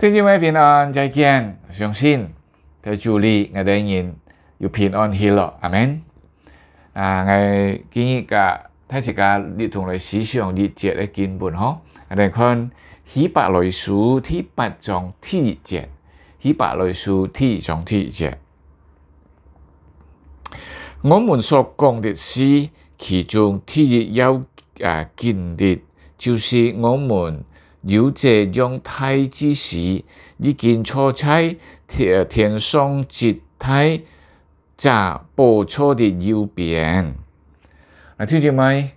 今日我平安再见，相信得助力，我的人有平安喜乐，阿门。啊，建议个，他是个，同来思想、理解的根本吼。阿弟兄们，喜来数，提拔藏，提理解，喜拔来一章第一节。我们所讲的诗，其中一要啊，建立，就是我们。有这种太子时，已经出差天天上絕胎，乍破错的右边？啊，听见没？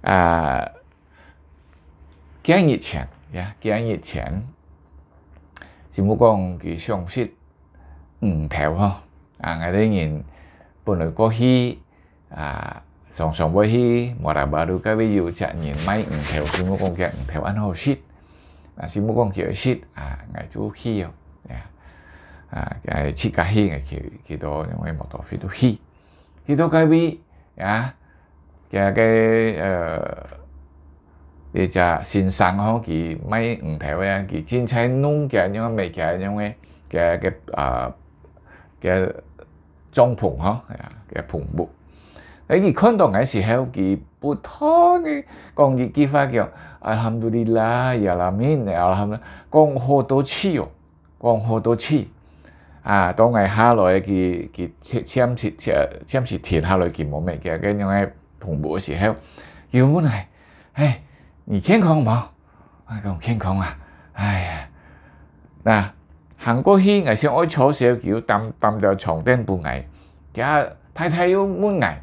啊，今日前呀，今日前，就冇讲佢上識唔同吼，啊，我哋人本来过去，啊。song song với hi mà đã baru cái ví dụ chạy nhìn máy ừ, theo khi mua con kẹt, theo ăn hồ shit à xin mua con kiểu shit à ngày chú khi dạ. à cái chỉ cả hi ngày khi khi đó những mà một tổ phi tu hi hi đó cái ví à cái cái ờ, để cho xin sang họ kỳ máy không ừ, theo à kỳ chính chạy nung cái những cái mấy cái những cái cái cái ờ, à cái trong phụng hả dạ, cái phụng bụng 你看到係时候，佢不斷嘅讲一句话叫阿含姆杜里拉、亚拉敏、阿哈讲好多次哦，讲好多次啊！当佢下来佢佢簽簽簽簽簽字填下来佢冇咩嘅，跟住我哋盤布时候，有冇奶？誒，健康冇，讲健康啊！哎呀，行過去係先爱坐少少，担擔在牀邊盤奶，太太要冇矮。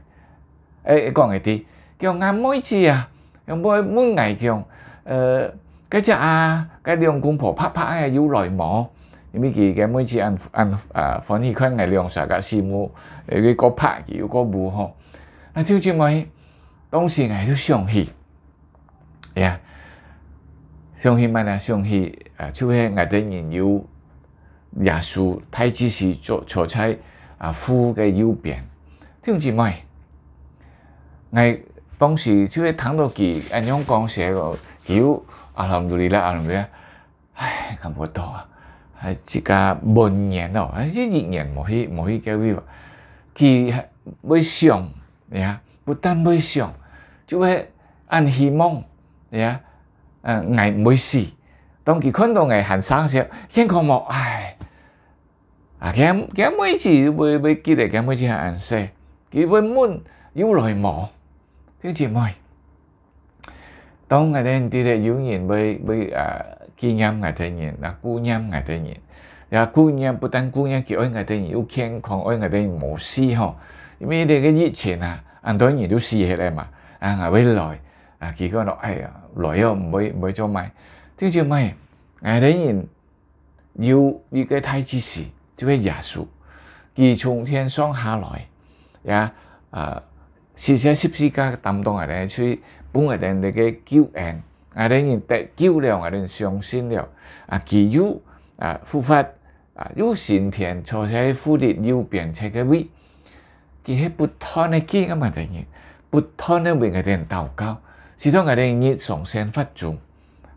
诶讲会滴，叫阿妹子啊，每每 ngày 叫誒嗰只啊，嗰兩公婆拍拍嘅要來冇。因為佢嘅每次按按啊，反而佢係兩成嘅事務，誒佢個拍佢個舞吼。啊，朝住咪，當時我都想起，呀，想起乜咧？想起啊，就係我哋研究耶穌太子是坐坐喺啊父嘅右邊，朝住咪。ngay 當時只係談到佢安樣講寫個，佢阿林杜里啦，阿林杜里，唉，咁唔多啊，係自家文言咯，係啲語言冇去冇去解決喎，佢要想，呀，不但要想，就係按希望，呀，誒，捱冇事，當佢看到捱行生時，見佢冇，唉，啊，佢佢每次會會記得佢每次係按寫，佢會問有來冇？các chị em ơi, ngày đen ti để dấu nhìn bởi bởi à khi nhâm ngày thể nhìn là cu nhâm ngày thể nhìn là dạ, cu nhâm bất tan cu nhâm kiểu ngày thể nhìn ưu khen còn ơi ngày thể nhìn mổ si ho vì đây cái gì chuyện à anh đối nhìn đều si hết em mà à ngày bây lời à, à kỳ có nói ai à, lời không mới mới cho mày thế chị mày ngày thể nhìn yêu đi cái thai chi sĩ chứ phải giả sử kỳ trùng thiên song hà lại ya dạ, à 事實啲私家諗到我哋去幫下人哋个救援，我哋人得救了，我人相信了。啊，祈禱啊，复发啊，有善田，坐在福德有便，坐个位，佢係不拖嘅基咁等人，不的嘅个人哋道教。始終我人要上仙发祖，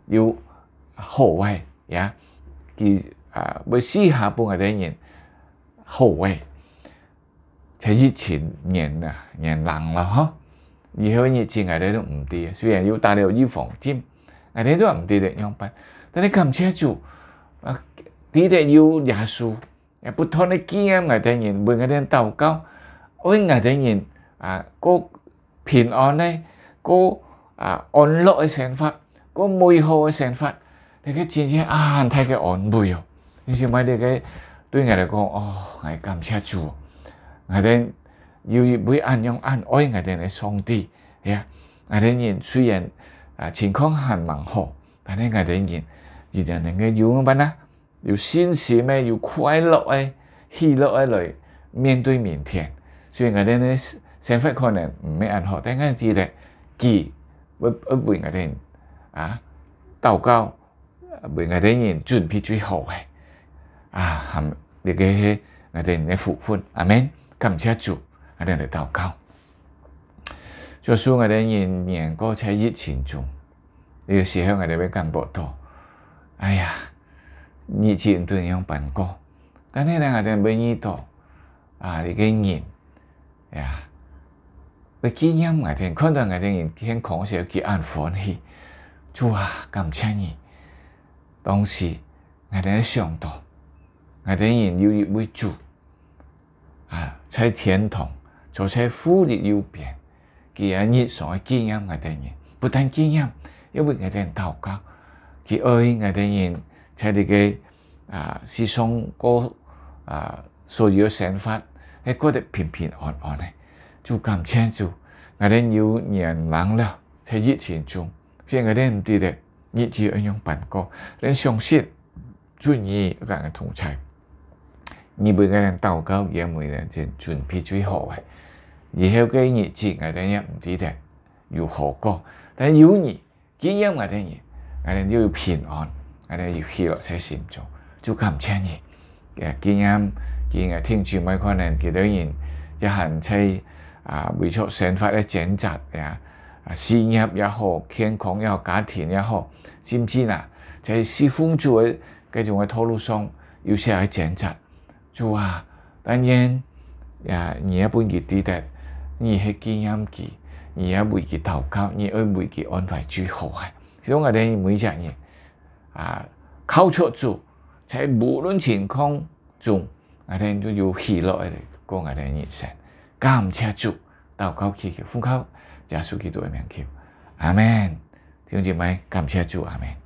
有好位呀，佢啊，會私下幫下人好衞。其實以前人啊，人能啦呵，而喺以前我哋都唔知嘅，雖然要帶你去預防針，我哋都唔知嘅樣品，但你咁清楚啊，啲嘅要耶穌，也不同嘅經驗我哋人為我哋禱告，為我哋人啊個平安咧，個啊安樂嘅生活，個美好嘅生活，你嘅真正眼睇嘅安慰哦，你想買你嘅對我嚟講，哦，我咁清楚。我哋要唔会安用安爱我哋嘅上帝，系啊！我哋人虽然啊健康系唔好，但系我哋人一定能够有咩啊？有欣喜咩？有快乐嘅喜乐而来面对明天。虽然我哋呢生活可能唔系咁好，但系我哋嚟，记不不唔会我哋啊祷告，为我哋人准备最好嘅啊，含呢啲嘅我哋嘅福分，阿門。感谢主，阿我哋祷告。就苏我哋人年高，在疫情中，有时候我哋会更波到，哎呀，以前都样办过？但系我哋唔易到啊啲嘅人，呀，我记念我哋，看到我哋人健康，而且安抚你，就啊，感谢你。当时我哋喺上道，我哋人有一位做。啊，在天堂就在福利右边，他日常的经验那的人，不但经验，因为那点祷告，他爱那点人，在那个啊，是唱歌啊，说教想法，哎，过得平平安安的，就感清楚，那点有眼人了，在疫情中，像那点对的，一直用本国，那相信主耶，让那同在。日本人祷告也每人前准备最好嘅，然後嘅日子我哋也唔知得如何講，但有你經驗我哋嘢，我哋都要平安，我哋要喜樂在心中，就感謝你嘅經驗，見嘅天主咪可能幾多人一行車啊，為咗想法咧掙扎呀，事業也好，健康也好，家庭也好，知唔知嗱？就係侍奉主嘅嗰種嘅道路上，要時係掙扎。主啊，但願啊，你也本佢記得，你係紀念佢，你也為佢禱告，你也為佢安排最好嘅。所以我哋每隻人啊，靠出主，在無論情況中，我哋都要喜樂嚟過我哋人生。感謝主，禱告祈求，奉靠耶穌基督嘅名求，阿門。弟兄姊妹，感謝主，阿門。